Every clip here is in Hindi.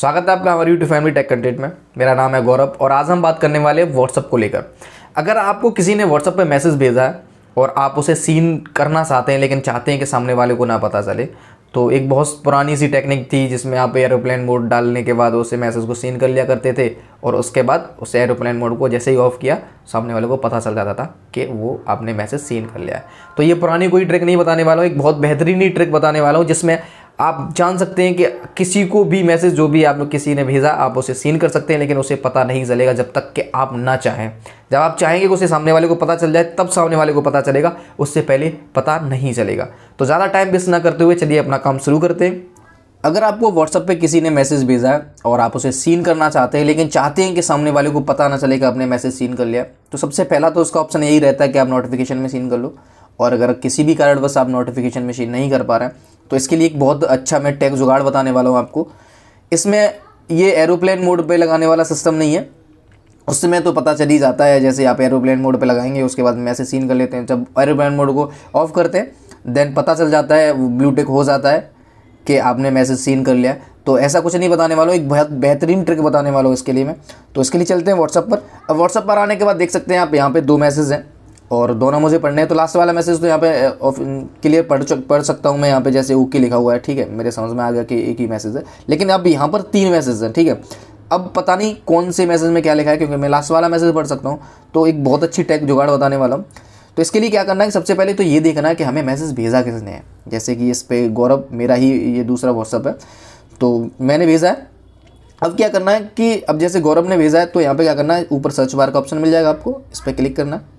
स्वागत है आपका हमारे YouTube फैमिली टेक कंटेंट में मेरा नाम है गौरव और आज हम बात करने वाले व्हाट्सअप को लेकर अगर आपको किसी ने व्हाट्सअप पर मैसेज भेजा है और आप उसे सीन करना चाहते हैं लेकिन चाहते हैं कि सामने वाले को ना पता चले तो एक बहुत पुरानी सी टेक्निक थी जिसमें आप एरोप्लेन मोड डालने के बाद उसे मैसेज को सीन कर लिया करते थे और उसके बाद उसे एरोप्लेन मोड को जैसे ही ऑफ़ किया सामने वाले को पता चल जाता था कि वो आपने मैसेज सीन कर लिया है तो ये पुरानी कोई ट्रिक नहीं बताने वाला हूँ एक बहुत बेहतरीन ही ट्रिक बताने वाला हूँ जिसमें आप जान सकते हैं कि किसी को भी मैसेज जो भी आप किसी ने भेजा आप उसे सीन कर सकते हैं लेकिन उसे पता नहीं चलेगा जब तक कि आप ना चाहें जब आप चाहेंगे कि उसे सामने वाले को पता चल जाए तब सामने वाले को पता चलेगा उससे पहले पता नहीं चलेगा तो ज़्यादा टाइम वेस्ट ना करते हुए चलिए अपना काम शुरू करते हैं अगर आपको व्हाट्सअप पे किसी ने मैसेज भेजा है और आप उसे सीन करना चाहते हैं लेकिन चाहते हैं कि सामने वाले को पता ना चले कि आपने मैसेज सीन कर लिया तो सबसे पहला तो उसका ऑप्शन यही रहता है कि आप नोटिफिकेशन में सीन कर लो और अगर किसी भी कारणवश आप नोटिफिकेशन में सीन नहीं कर पा रहे हैं तो इसके लिए एक बहुत अच्छा मैं टैक्स जुगाड़ बताने वाला हूँ आपको इसमें ये एरोप्लेन मोड पे लगाने वाला सिस्टम नहीं है उसमें तो पता चल ही जाता है जैसे आप एरोप्लेन मोड पे लगाएंगे उसके बाद मैसेज सीन कर लेते हैं जब एरोप्लेन मोड को ऑफ करते हैं देन पता चल जाता है ब्लू टेक हो जाता है कि आपने मैसेज सीन कर लिया तो ऐसा कुछ नहीं बताने वाला हूँ एक बहुत बेहतरीन ट्रिक बताने वाला हूँ इसके लिए मैं तो इसके लिए चलते हैं व्हाट्सअप पर अब व्हाट्सअप पर आने के बाद देख सकते हैं आप यहाँ पर दो मैसेज हैं और दोनों मुझे पढ़ने हैं तो लास्ट वाला मैसेज तो यहाँ पे क्लियर पढ़ पढ़ सकता हूँ मैं यहाँ पे जैसे ओके लिखा हुआ है ठीक है मेरे समझ में आ गया कि एक ही मैसेज है लेकिन अब यहाँ पर तीन मैसेज हैं ठीक है अब पता नहीं कौन से मैसेज में क्या लिखा है क्योंकि मैं लास्ट वाला मैसेज पढ़ सकता हूँ तो एक बहुत अच्छी टेक जुगाड़ बताने वाला हूँ तो इसके लिए क्या करना है सबसे पहले तो ये देखना है कि हमें मैसेज भेजा किसने है जैसे कि इस पर गौरव मेरा ही ये दूसरा व्हाट्सअप है तो मैंने भेजा है अब क्या करना है कि अब जैसे गौरव ने भेजा है तो यहाँ पे क्या करना है ऊपर सर्च बार का ऑप्शन मिल जाएगा आपको इस पर क्लिक करना है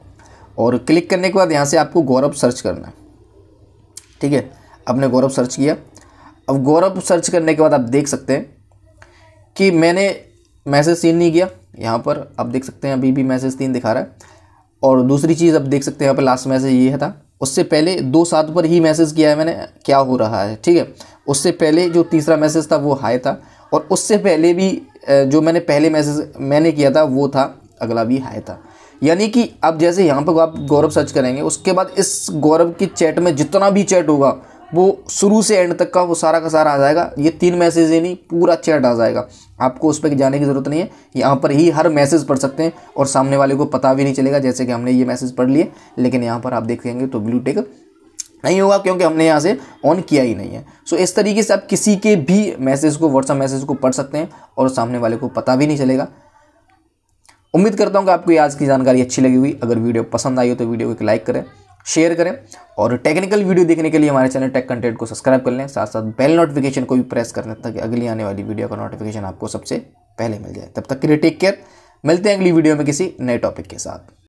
और क्लिक करने के बाद यहाँ से आपको गौरव सर्च करना है ठीक है आपने गौरव सर्च किया अब गौरव सर्च करने के बाद आप देख सकते हैं कि मैंने मैसेज सीन नहीं किया यहाँ पर आप देख सकते हैं अभी भी मैसेज तीन दिखा रहा है और दूसरी चीज़ आप देख सकते हैं यहाँ पर लास्ट मैसेज ये था उससे पहले दो सात पर ही मैसेज किया है मैंने क्या हो रहा है ठीक है उससे पहले जो तीसरा मैसेज था वो हाई था और उससे पहले भी जो मैंने पहले मैसेज मैंने किया था वो था अगला भी हाई था यानी कि अब जैसे यहाँ पर आप गौरव सर्च करेंगे उसके बाद इस गौरव की चैट में जितना भी चैट होगा वो शुरू से एंड तक का वो सारा का सारा आ जाएगा ये तीन मैसेज ही नहीं पूरा चैट आ जाएगा आपको उस पर जाने की ज़रूरत नहीं है यहाँ पर ही हर मैसेज पढ़ सकते हैं और सामने वाले को पता भी नहीं चलेगा जैसे कि हमने ये मैसेज पढ़ लिए लेकिन यहाँ पर आप देखेंगे तो ब्लू टेक नहीं होगा क्योंकि हमने यहाँ से ऑन किया ही नहीं है सो इस तरीके से आप किसी के भी मैसेज को व्हाट्सअप मैसेज को पढ़ सकते हैं और सामने वाले को पता भी नहीं चलेगा उम्मीद करता हूँ कि आपको आज की जानकारी अच्छी लगी हुई अगर वीडियो पसंद आई हो तो वीडियो को लाइक करें शेयर करें और टेक्निकल वीडियो देखने के लिए हमारे चैनल टेक कंटेंट को सब्सक्राइब कर लें साथ साथ बेल नोटिफिकेशन को भी प्रेस कर लें ताकि अगली आने वाली वीडियो का नोटिफिकेशन आपको सबसे पहले मिल जाए तब तक के लिए टेक केयर मिलते हैं अगली वीडियो में किसी नए टॉपिक के साथ